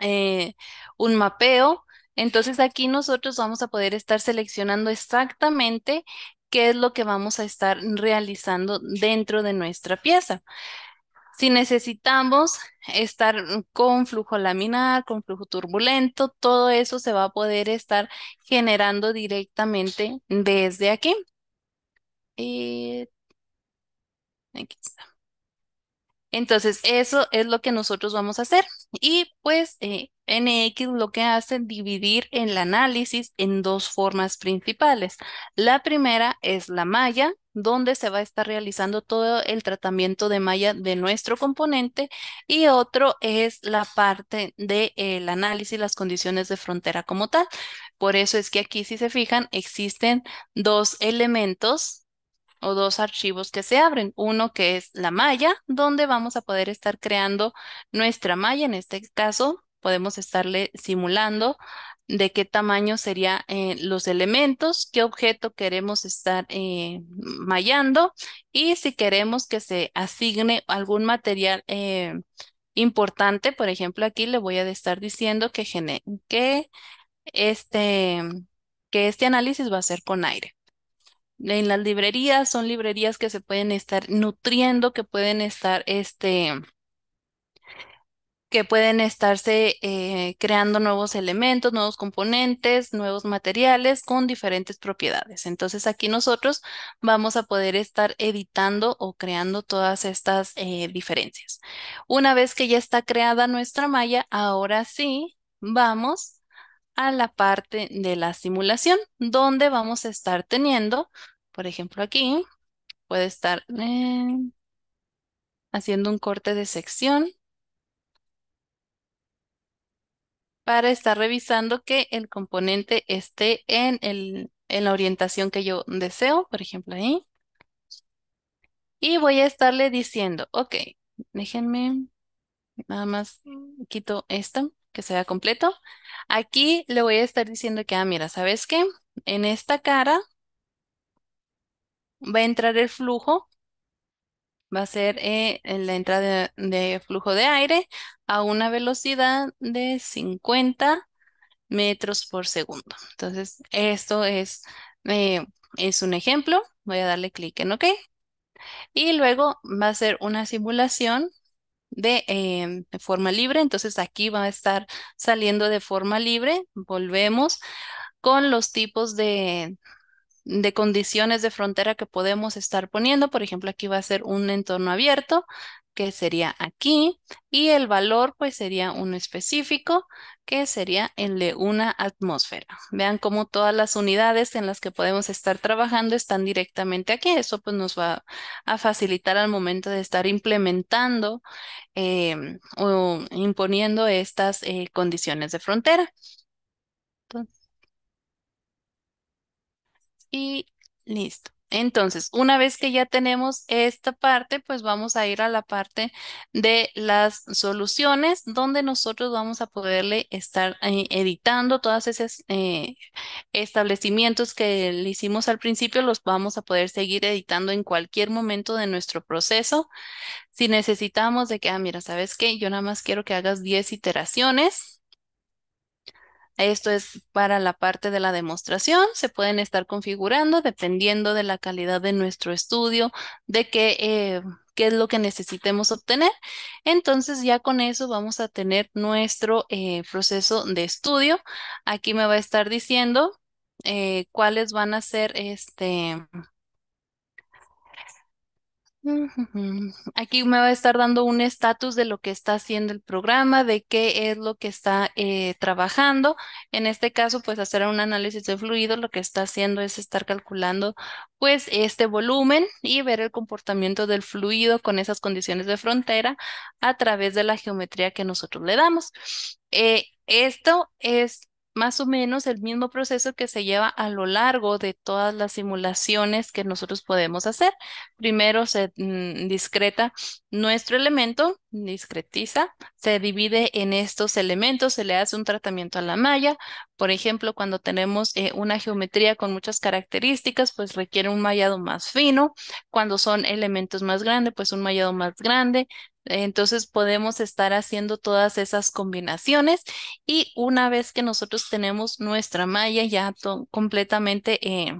eh, un mapeo. Entonces aquí nosotros vamos a poder estar seleccionando exactamente qué es lo que vamos a estar realizando dentro de nuestra pieza si necesitamos estar con flujo laminar, con flujo turbulento, todo eso se va a poder estar generando directamente desde aquí. Eh, Entonces, eso es lo que nosotros vamos a hacer. Y pues eh, NX lo que hace es dividir el análisis en dos formas principales. La primera es la malla donde se va a estar realizando todo el tratamiento de malla de nuestro componente y otro es la parte del eh, análisis, las condiciones de frontera como tal. Por eso es que aquí, si se fijan, existen dos elementos o dos archivos que se abren. Uno que es la malla, donde vamos a poder estar creando nuestra malla, en este caso podemos estarle simulando de qué tamaño serían eh, los elementos, qué objeto queremos estar eh, mallando y si queremos que se asigne algún material eh, importante. Por ejemplo, aquí le voy a estar diciendo que, que, este, que este análisis va a ser con aire. En las librerías son librerías que se pueden estar nutriendo, que pueden estar este, que pueden estarse eh, creando nuevos elementos, nuevos componentes, nuevos materiales con diferentes propiedades. Entonces aquí nosotros vamos a poder estar editando o creando todas estas eh, diferencias. Una vez que ya está creada nuestra malla, ahora sí vamos a la parte de la simulación, donde vamos a estar teniendo, por ejemplo aquí, puede estar eh, haciendo un corte de sección para estar revisando que el componente esté en, la orientación que yo deseo, por ejemplo ahí. Y voy a estarle diciendo, ok, déjenme, nada más quito esto, que sea completo. Aquí le voy a estar diciendo que, ah, mira, ¿sabes qué? En esta cara va a entrar el flujo va a ser eh, la entrada de flujo de aire a una velocidad de 50 metros por segundo. Entonces, esto es, eh, es un ejemplo. Voy a darle clic en OK. Y luego va a ser una simulación de em, forma libre. Entonces, aquí va a estar saliendo de forma libre. Volvemos con los tipos de, de condiciones de frontera que podemos estar poniendo. Por ejemplo, aquí va a ser un entorno abierto, que sería aquí, y el valor pues sería uno específico, que sería el de una atmósfera. Vean cómo todas las unidades en las que podemos estar trabajando están directamente aquí. Eso pues nos va a facilitar al momento de estar implementando em, o imponiendo estas eh, condiciones de frontera. Entonces, y listo. Entonces, una vez que ya tenemos esta parte, pues vamos a ir a la parte de las soluciones, donde nosotros vamos a poderle estar eh, editando todas esas eh, establecimientos que le hicimos al principio, los vamos a poder seguir editando en cualquier momento de nuestro proceso. Si necesitamos de que, ah, mira, ¿sabes qué? Yo nada más quiero que hagas 10 iteraciones esto es para la parte de la demostración. Se pueden estar configurando dependiendo de la calidad de nuestro estudio, de qué, eh, es lo que necesitemos obtener. Entonces ya con eso vamos a tener nuestro eh, proceso de estudio. Aquí me va a estar diciendo eh, cuáles van a ser este Aquí me va a estar dando un estatus de lo que está haciendo el programa, de qué es lo que está eh, trabajando. En este caso, pues hacer un análisis de fluido, lo que está haciendo es estar calculando pues este volumen y ver el comportamiento del fluido con esas condiciones de frontera a través de la geometría que nosotros le damos. Eh, esto es más o menos el mismo proceso que se lleva a lo largo de todas las simulaciones que nosotros podemos hacer. Primero se mm, discreta nuestro elemento, discretiza, se divide en estos elementos, se le hace un tratamiento a la malla. Por ejemplo, cuando tenemos eh, una geometría con muchas características, pues requiere un mallado más fino. Cuando son elementos más grandes, pues un mallado más grande. Entonces podemos estar haciendo todas esas combinaciones y una vez que nosotros tenemos nuestra malla ya completamente eh,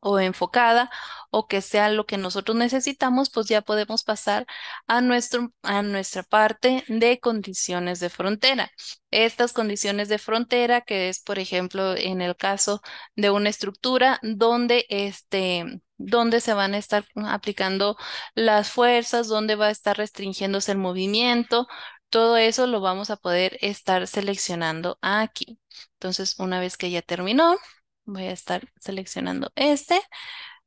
o enfocada o que sea lo que nosotros necesitamos, pues ya podemos pasar a, nuestro, a nuestra parte de condiciones de frontera. Estas condiciones de frontera, que es, por ejemplo, en el caso de una estructura donde este, dónde se van a estar aplicando las fuerzas, dónde va a estar restringiéndose el movimiento. Todo eso lo vamos a poder estar seleccionando aquí. Entonces, una vez que ya terminó, voy a estar seleccionando este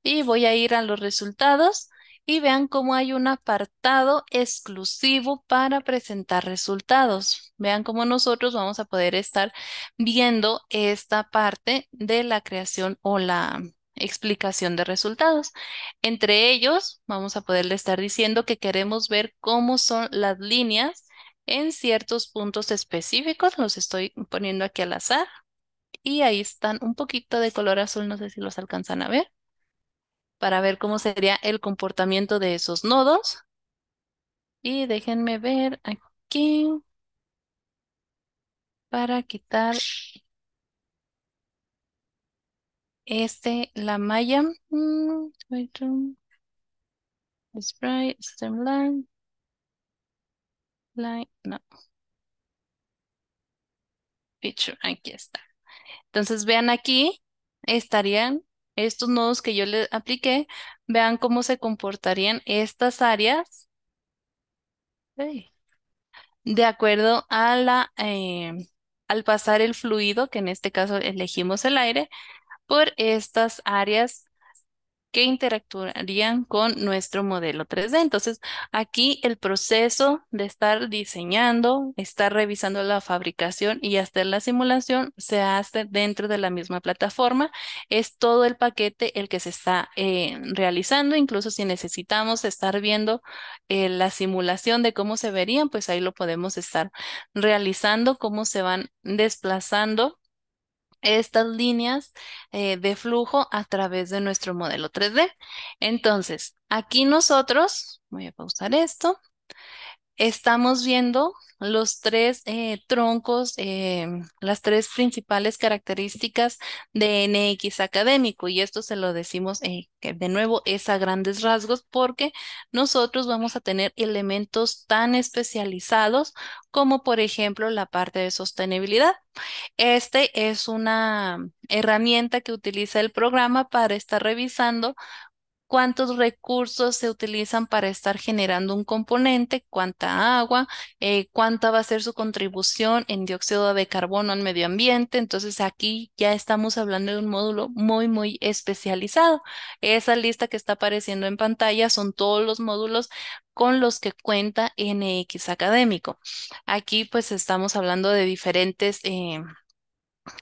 y voy a ir a los resultados y vean cómo hay un apartado exclusivo para presentar resultados. Vean cómo nosotros vamos a poder estar viendo esta parte de la creación o la explicación de resultados. Entre ellos, vamos a poderle estar diciendo que queremos ver cómo son las líneas en ciertos puntos específicos. Los estoy poniendo aquí al azar. Y ahí están un poquito de color azul, no sé si los alcanzan a ver, para ver cómo sería el comportamiento de esos nodos. Y déjenme ver aquí para quitar este, la malla. Mm, stem line. no. Picture, aquí está. Entonces vean aquí, estarían estos nodos que yo le apliqué. Vean cómo se comportarían estas áreas. De acuerdo a la, eh, al pasar el fluido, que en este caso elegimos el aire, por estas áreas que interactuarían con nuestro modelo 3D. Entonces, aquí el proceso de estar diseñando, estar revisando la fabricación y hacer la simulación se hace dentro de la misma plataforma. Es todo el paquete el que se está eh, realizando, incluso si necesitamos estar viendo eh, la simulación de cómo se verían, pues ahí lo podemos estar realizando, cómo se van desplazando estas líneas eh, de flujo a través de nuestro modelo 3D. Entonces, aquí nosotros, voy a pausar esto, estamos viendo los tres eh, troncos, em, las tres principales características de NX académico y esto se lo decimos eh, que de nuevo es a grandes rasgos porque nosotros vamos a tener elementos tan especializados como por ejemplo la parte de sostenibilidad. Este es una herramienta que utiliza el programa para estar revisando cuántos recursos se utilizan para estar generando un componente, cuánta agua, eh, cuánta va a ser su contribución en dióxido de carbono al medio ambiente. Entonces aquí ya estamos hablando de un módulo muy, muy especializado. Esa lista que está apareciendo en pantalla son todos los módulos con los que cuenta NX Académico. Aquí pues estamos hablando de diferentes... Eh,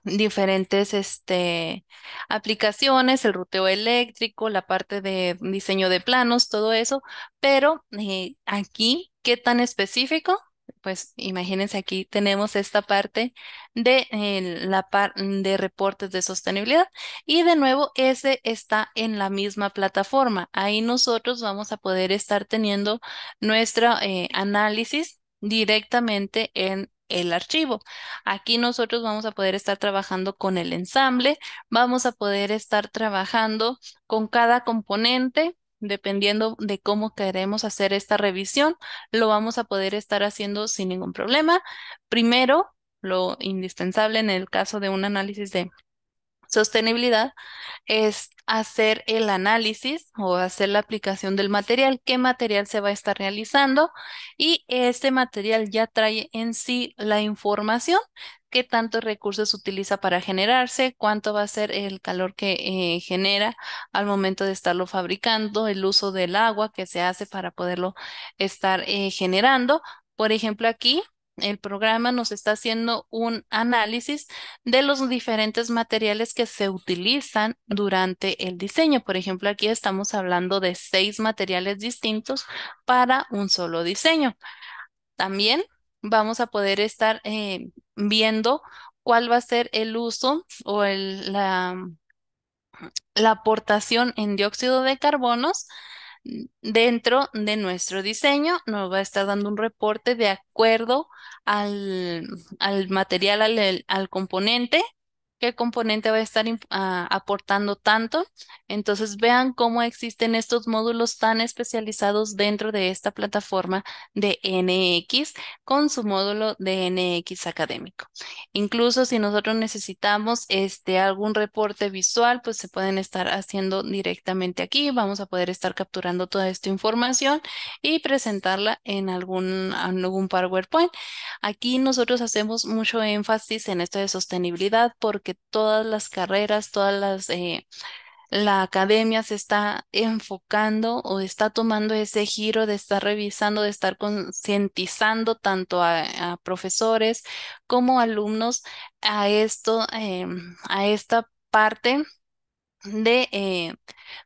diferentes este, aplicaciones, el ruteo eléctrico, la parte de diseño de planos, todo eso, pero eh, aquí, ¿qué tan específico? Pues imagínense, aquí tenemos esta parte de, eh, la parte de reportes de sostenibilidad y de nuevo ese está en la misma plataforma. Ahí nosotros vamos a poder estar teniendo nuestro eh, análisis directamente en el archivo. Aquí nosotros vamos a poder estar trabajando con el ensamble, vamos a poder estar trabajando con cada componente, dependiendo de cómo queremos hacer esta revisión, lo vamos a poder estar haciendo sin ningún problema. Primero, lo indispensable en el caso de un análisis de sostenibilidad es hacer el análisis o hacer la aplicación del material, qué material se va a estar realizando y este material ya trae en sí la información qué tantos recursos utiliza para generarse, cuánto va a ser el calor que eh, genera al momento de estarlo fabricando, el uso del agua que se hace para poderlo estar eh, generando. Por ejemplo, aquí el programa nos está haciendo un análisis de los diferentes materiales que se utilizan durante el diseño. Por ejemplo, aquí estamos hablando de seis materiales distintos para un solo diseño. También vamos a poder estar eh, viendo cuál va a ser el uso o la, la aportación en dióxido de carbonos dentro de nuestro diseño nos va a estar dando un reporte de acuerdo al, al material, al, al, componente qué componente va a estar ah, aportando tanto. Entonces vean cómo existen estos módulos tan especializados dentro de esta plataforma de NX con su módulo de NX académico. Incluso si nosotros necesitamos este, algún reporte visual, pues se pueden estar haciendo directamente aquí. Vamos a poder estar capturando toda esta información y presentarla en algún, algún PowerPoint. Aquí nosotros hacemos mucho énfasis en esto de sostenibilidad porque que todas las carreras, todas las... Eh, la academia se está enfocando o está tomando ese giro de estar revisando, de estar concientizando tanto a, profesores como alumnos a esto, em, a esta parte eh,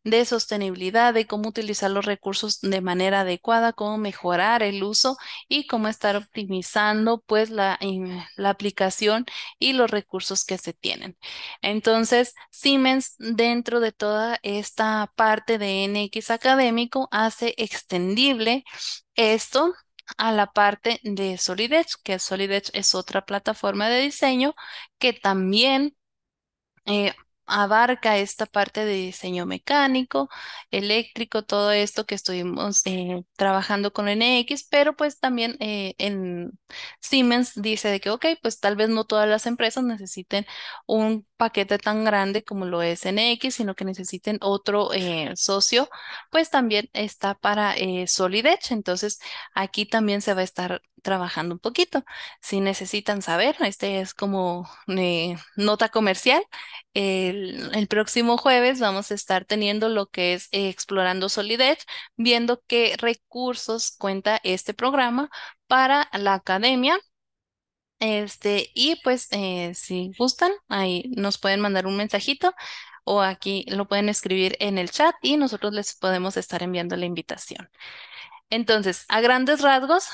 de, sostenibilidad, de cómo utilizar los recursos de manera adecuada, cómo mejorar el uso y cómo estar optimizando pues la, eh, aplicación y los recursos que se tienen. Entonces, Siemens dentro de toda esta parte de NX académico hace extendible esto a la parte de Edge que Edge es otra plataforma de diseño que también eh, abarca esta parte de diseño mecánico, eléctrico, todo esto que estuvimos eh, trabajando con NX, pero pues también eh, en Siemens dice de que, ok, pues tal vez no todas las empresas necesiten un paquete tan grande como lo es en X, sino que necesiten otro eh, socio, pues también está para eh, Solid Edge. Entonces, aquí también se va a estar trabajando un poquito. Si necesitan saber, este es como eh, nota comercial. El, próximo jueves vamos a estar teniendo lo que es explorando Solid Edge, viendo qué recursos cuenta este programa para la academia este, y pues eh, si gustan, ahí nos pueden mandar un mensajito o aquí lo pueden escribir en el chat y nosotros les podemos estar enviando la invitación. Entonces, a grandes rasgos,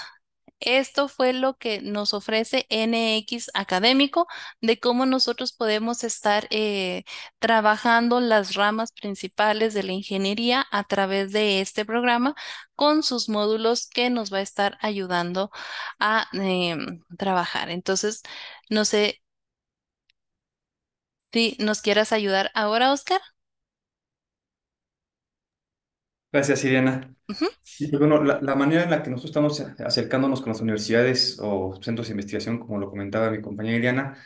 esto fue lo que nos ofrece NX Académico de cómo nosotros podemos estar eh, trabajando las ramas principales de la ingeniería a través de este programa con sus módulos que nos va a estar ayudando a em, trabajar. Entonces, no sé si nos quieras ayudar ahora, Oscar. Gracias, Iriana. Pues, la, manera en la que nosotros estamos eh, acercándonos con las universidades o centros de investigación, como lo comentaba mi compañera Iriana,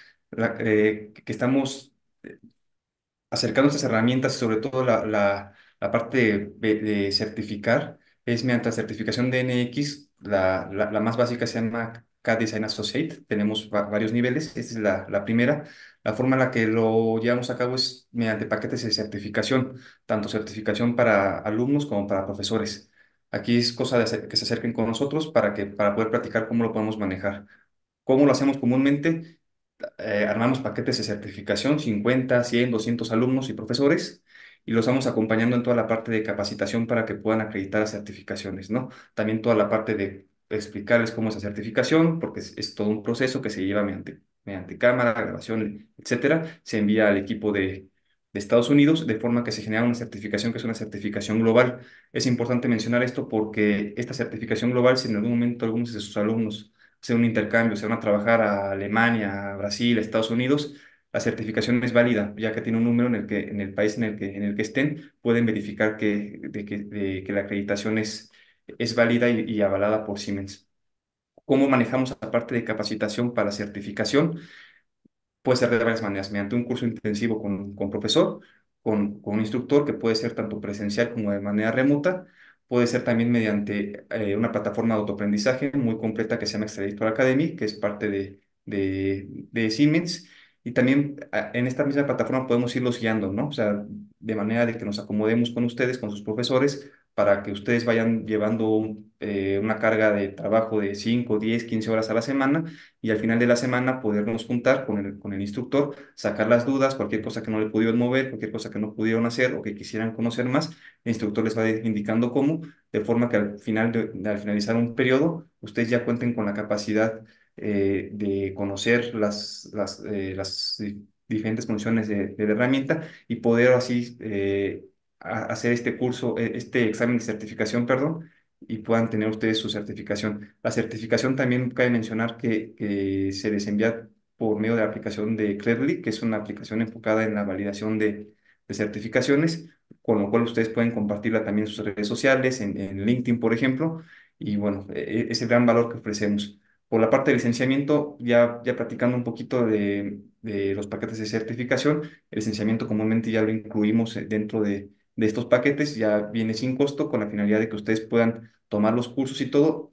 eh, que estamos eh, acercando estas herramientas sobre todo la, parte de, certificar, es mediante certificación de NX, la, más básica se MAC. CAD design Associate. Tenemos varios niveles. Esta es la, primera. La forma en la que lo llevamos a cabo es mediante paquetes de certificación, tanto certificación para alumnos como para profesores. Aquí es cosa de que se acerquen con nosotros para, que, para poder platicar cómo lo podemos manejar. ¿Cómo lo hacemos comúnmente? Eh, armamos paquetes de certificación, 50, 100, 200 alumnos y profesores, y los vamos acompañando en toda la parte de capacitación para que puedan acreditar las certificaciones, ¿no? También toda la parte de explicarles cómo es la certificación, porque es, todo un proceso que se lleva mediante, mediante cámara, grabación, etcétera. Se envía al equipo de, Estados Unidos, de forma que se genera una certificación que es una certificación global. Es importante mencionar esto porque esta certificación global, si en algún momento algunos de sus alumnos hacen un intercambio, se van a trabajar a Alemania, Brasil, a Estados Unidos, la certificación es válida, ya que tiene un número en el que en el país en el que, en el que estén pueden verificar que, de, que, de, que la acreditación es, es válida y, avalada por Siemens. ¿Cómo manejamos la parte de capacitación para certificación? Puede ser de varias maneras, mediante un curso intensivo con, profesor, con, un instructor que puede ser tanto presencial como de manera remota, puede ser también mediante eh, una plataforma de autoaprendizaje muy completa que se llama Extraditor Academy, que es parte de, de Siemens, y también en esta misma plataforma podemos irlos guiando, ¿no? O sea, de manera de que nos acomodemos con ustedes, con sus profesores, para que ustedes vayan llevando eh, una carga de trabajo de 5, 10, 15 horas a la semana y al final de la semana podernos juntar con el, con el instructor, sacar las dudas, cualquier cosa que no le pudieron mover, cualquier cosa que no pudieron hacer o que quisieran conocer más, el instructor les va indicando cómo, de forma que al, final al finalizar un periodo ustedes ya cuenten con la capacidad eh, de conocer las, las, eh, las diferentes funciones de, de, la herramienta y poder así hacer este curso, eh, este examen de certificación, perdón, y puedan tener ustedes su certificación. La certificación también cabe mencionar que, se les envía por medio de la aplicación de Credly, que es una aplicación enfocada en la validación de, certificaciones, con lo cual ustedes pueden compartirla también en sus redes sociales, en, LinkedIn, por ejemplo, y bueno, e, e, es el gran valor que ofrecemos. Por la parte de licenciamiento, ya, ya platicando un poquito de los paquetes de certificación, el licenciamiento comúnmente ya lo incluimos eh, dentro de, de estos paquetes, ya viene sin costo con la finalidad de que ustedes puedan tomar los cursos y todo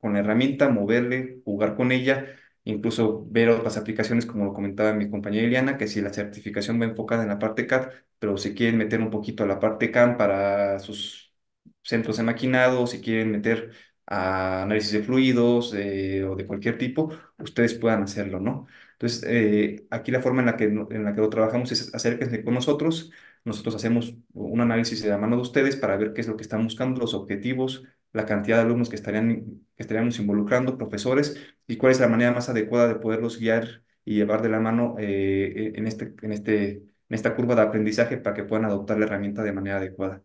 con la herramienta, moverle, jugar con ella, incluso ver otras aplicaciones, como lo comentaba mi compañera Eliana, que si la certificación va enfocada en la parte CAD, pero si quieren meter un poquito a la parte CAM para sus centros de maquinado, si quieren meter a análisis de fluidos eh, o de cualquier tipo, ustedes puedan hacerlo, ¿no? Entonces, eh, aquí la forma en la, que, en la que lo trabajamos es acérquense con nosotros, nosotros hacemos un análisis de la mano de ustedes para ver qué es lo que están buscando, los objetivos, la cantidad de alumnos que estarían, que estaríamos involucrando, profesores, y cuál es la manera más adecuada de poderlos guiar y llevar de la mano eh, en, este, en, este, en esta curva de aprendizaje para que puedan adoptar la herramienta de manera adecuada.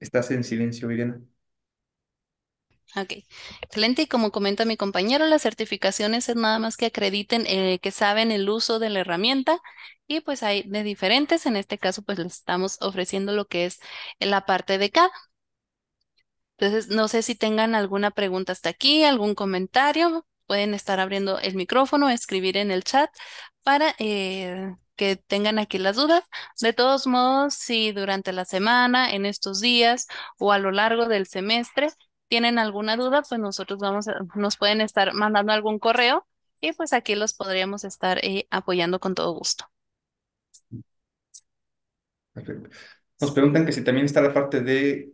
Estás en silencio, Irena. Ok, excelente. Y como comenta mi compañero, las certificaciones es nada más que acrediten eh, que saben el uso de la herramienta y pues hay de diferentes. En este caso, pues les estamos ofreciendo lo que es la parte de cada. Entonces, no sé si tengan alguna pregunta hasta aquí, algún comentario. Pueden estar abriendo el micrófono, escribir en el chat para eh, que tengan aquí las dudas. De todos modos, si durante la semana, en estos días o a lo largo del semestre tienen alguna duda, pues nosotros vamos a, nos pueden estar mandando algún correo y pues aquí los podríamos estar eh, apoyando con todo gusto. Perfecto. Nos preguntan que si también está la parte de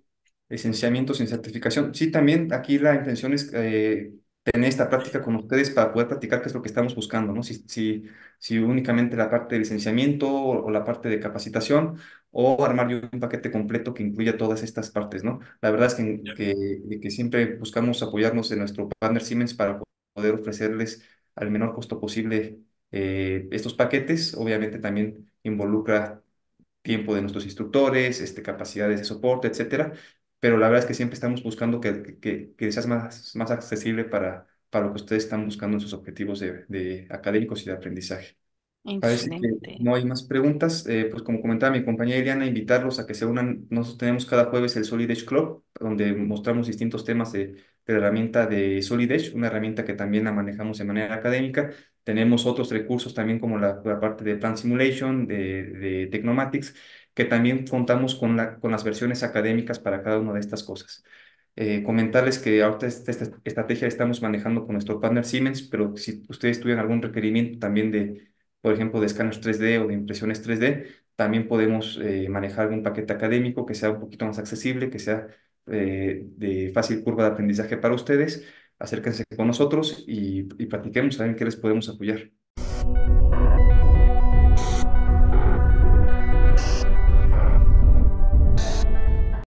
licenciamiento sin certificación. Sí, también aquí la intención es eh, tener esta práctica con ustedes para poder practicar qué es lo que estamos buscando, ¿no? Si, si, si únicamente la parte de licenciamiento o, la parte de capacitación o armar yo un paquete completo que incluya todas estas partes, ¿no? La verdad es que, que, siempre buscamos apoyarnos en nuestro partner Siemens para poder ofrecerles al menor costo posible eh, estos paquetes. Obviamente también involucra tiempo de nuestros instructores, este, capacidades de soporte, etcétera, pero la verdad es que siempre estamos buscando que, que, más, más accesible para, para lo que ustedes están buscando en sus objetivos de, académicos y de aprendizaje. Parece que no hay más preguntas. Eh, pues como comentaba mi compañera Eliana, invitarlos a que se unan. Nosotros tenemos cada jueves el Solid Edge Club, donde mostramos distintos temas de, la herramienta de Solid Edge, una herramienta que también la manejamos de manera académica. Tenemos otros recursos también como la, parte de Plan Simulation, de, de Technomatics, que también contamos con, la, con las versiones académicas para cada una de estas cosas. Eh, comentarles que ahorita esta, estrategia estamos manejando con nuestro partner Siemens, pero si ustedes tuvieran algún requerimiento también de, por ejemplo, de escáneres 3D o de impresiones 3D, también podemos eh, manejar algún paquete académico que sea un poquito más accesible, que sea eh, de fácil curva de aprendizaje para ustedes. Acérquense con nosotros y, y platiquemos, saben qué les podemos apoyar.